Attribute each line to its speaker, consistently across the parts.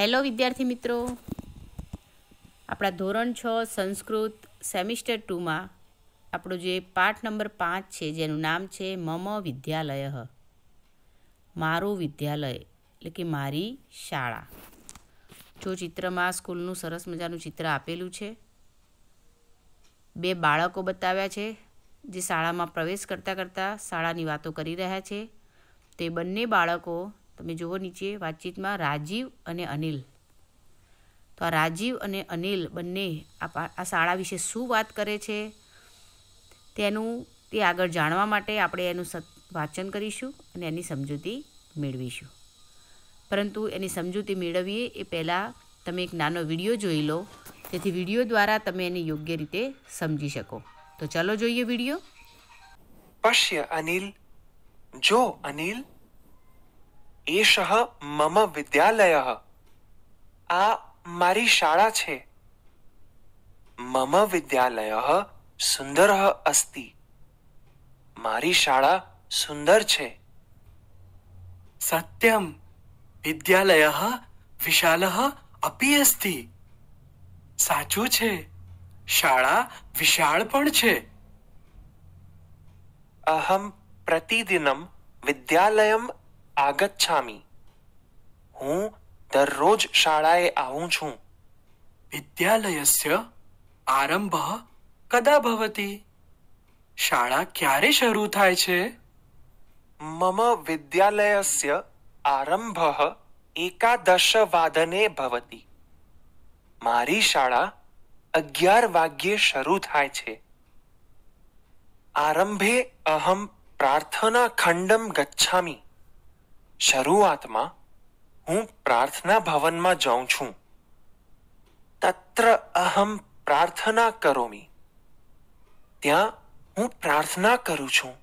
Speaker 1: hello વિદ્યાર્થી મિત્રો આપણા ધોરણ છ સંસ્કૃત સેમિસ્ટર ટુમાં આપણો જે પાઠ નંબર પાંચ છે જેનું નામ છે મમ વિદ્યાલય મારું વિદ્યાલય એટલે કે મારી શાળા જો ચિત્રમાં સ્કૂલનું સરસ મજાનું ચિત્ર આપેલું છે બે બાળકો બતાવ્યા છે જે શાળામાં પ્રવેશ કરતાં કરતાં શાળાની વાતો કરી રહ્યા છે તે બંને બાળકો તમે જુઓ નીચે વાતચીતમાં રાજીવ અને અનિલ તો આ રાજીવ અને અનિલ બંને આ શાળા વિશે શું વાત કરે છે તેનું તે આગળ જાણવા માટે આપણે એનું વાંચન કરીશું અને એની સમજૂતી મેળવીશું પરંતુ એની સમજૂતી મેળવીએ એ પહેલાં તમે એક નાનો વિડીયો જોઈ લો તેથી વિડીયો દ્વારા તમે એને યોગ્ય રીતે સમજી શકો તો ચાલો જોઈએ વિડીયો પશ્ય અનિલ જો અનિલ એષહ મમ
Speaker 2: વિદ્યાલય આ મારી શાળા છે મમ વિદ્યાલય સુંદર અસ્તિ મારી શાળા
Speaker 3: સુંદર છે સત્યમ વિદ્યાલય વિશાલ અપી અસ્તિ સાચું છે શાળા વિશાળ પણ છે અહમ
Speaker 2: પ્રતિદિનમ વિદ્યાલયમ આગચ્છામી હું
Speaker 3: દરરોજ શાળાએ આવું છું વિદ્યાલયસ્ય આરંભ કદા ભવતી શાળા ક્યારે શરૂ થાય છે મમ વિદ્યાલયસ્ય આરંભ
Speaker 2: એકાદશ વાદને ભવતી મારી શાળા અગિયાર વાગ્યે શરૂ થાય છે આરંભે અહમ પ્રાર્થના ખંડમ ગચ્છામી શરૂઆતમાં હું પ્રાર્થના ભવનમાં જાઉં છું તત્ર અહમ પ્રાર્થના કરોમી ત્યાં હું પ્રાર્થના કરું છું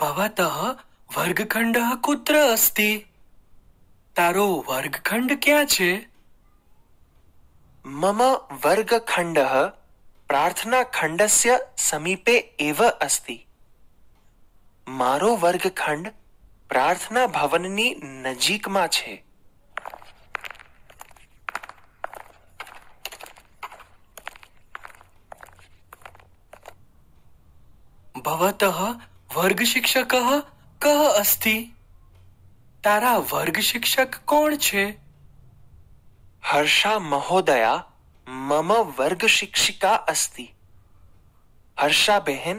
Speaker 3: ભવતઃ વર્ગખંડ કુત્ર અસ્તિ તારો વર્ગખંડ ક્યાં છે મમ વર્ગખંડ
Speaker 2: પ્રાર્થના ખંડસ્ય સમીપે એવ અસ્તિ મારો વર્ગખંડ પ્રાર્થના ભવનની નજીકમાં છે
Speaker 3: ભવતઃ વર્ગશિક્ષકઃ કહ અસ્તિ તારા વર્ગશિક્ષક કોણ છે હર્ષા મહોદયા મમ વર્ગ
Speaker 2: શિક્ષિકા અસ્તિ હર્ષા બહેન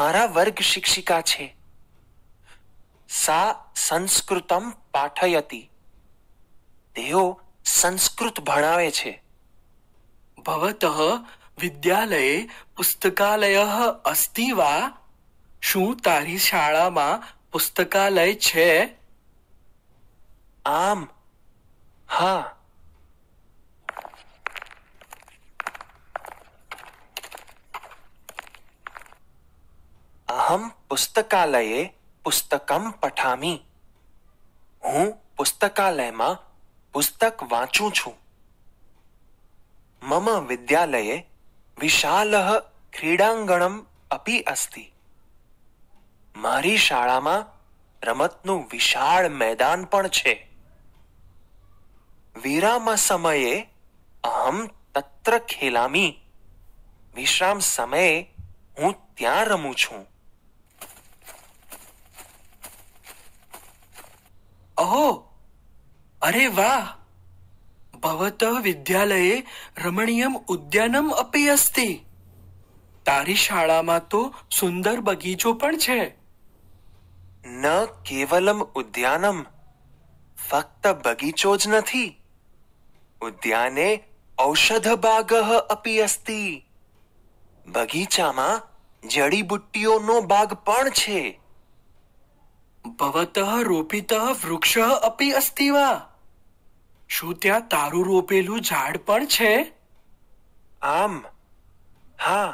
Speaker 2: મારા વર્ગ શિક્ષિકા છે સા સંસ્કૃતમ પાઠયતી
Speaker 3: તેઓ સંસ્કૃત ભણાવે છે ભવતઃ વિદ્યાલયે પુસ્તકાલય અસ્તિ વા શું તારી શાળામાં પુસ્તકાલય છે આમ હા
Speaker 2: અહમ પુસ્તકાલયે પુસ્તકમ પઠામી હું પુસ્તકાલયમાં પુસ્તક વાંચું છું મમ વિદ્યાલયે વિશાલ ક્રીડાંગણમ અપી અસ્તિ મારી શાળામાં રમતનું વિશાળ મેદાન પણ છે વિરામ સમયે અહમ તત્ર ખેલામી વિશ્રામ સમયે હું ત્યાં રમું છું
Speaker 3: કહો અરે વાહ ભવત વિદ્યાલયે રમણીયમ ઉદ્યાનમ અપી અસ્તિ તારી શાળામાં તો સુંદર બગીચો પણ છે ન કેવલમ ઉદ્યાનમ ફક્ત
Speaker 2: બગીચો જ નથી ઉદ્યાને ઔષધ બાગહ અપી અસ્તિ બગીચામાં જડીબુટ્ટીઓનો બાગ પણ
Speaker 3: છે ભવતઃ રોપિતઃ વૃક્ષ અપી અસ્તિ વા શું ત્યાં તારું રોપેલું ઝાડ પણ છે આમ હા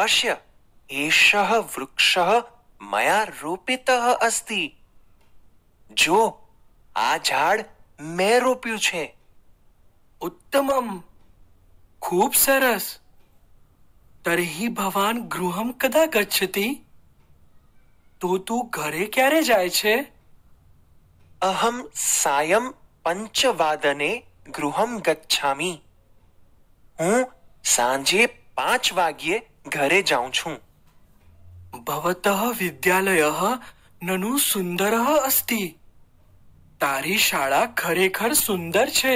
Speaker 3: પશ્ય એષ
Speaker 2: વૃક્ષ મયા રોપિત અસ્તિ જો આ
Speaker 3: ઝાડ મેં રોપ્યું છે ઉત્તમમ ખૂબ સરસ તર્હિ ભવાન ગૃહમ કદા ગચ્છતી તો તું ઘરે ક્યારે જાય છે અહમ
Speaker 2: સાયમ પંચવાદને ગૃહમ ગચ્છામી હું સાંજે પાંચ વાગ્યે ઘરે જાઉં છું
Speaker 3: ભવતઃ વિદ્યાલય નનુ સુંદર અસ્તિ તારી શાળા ખરેખર સુંદર છે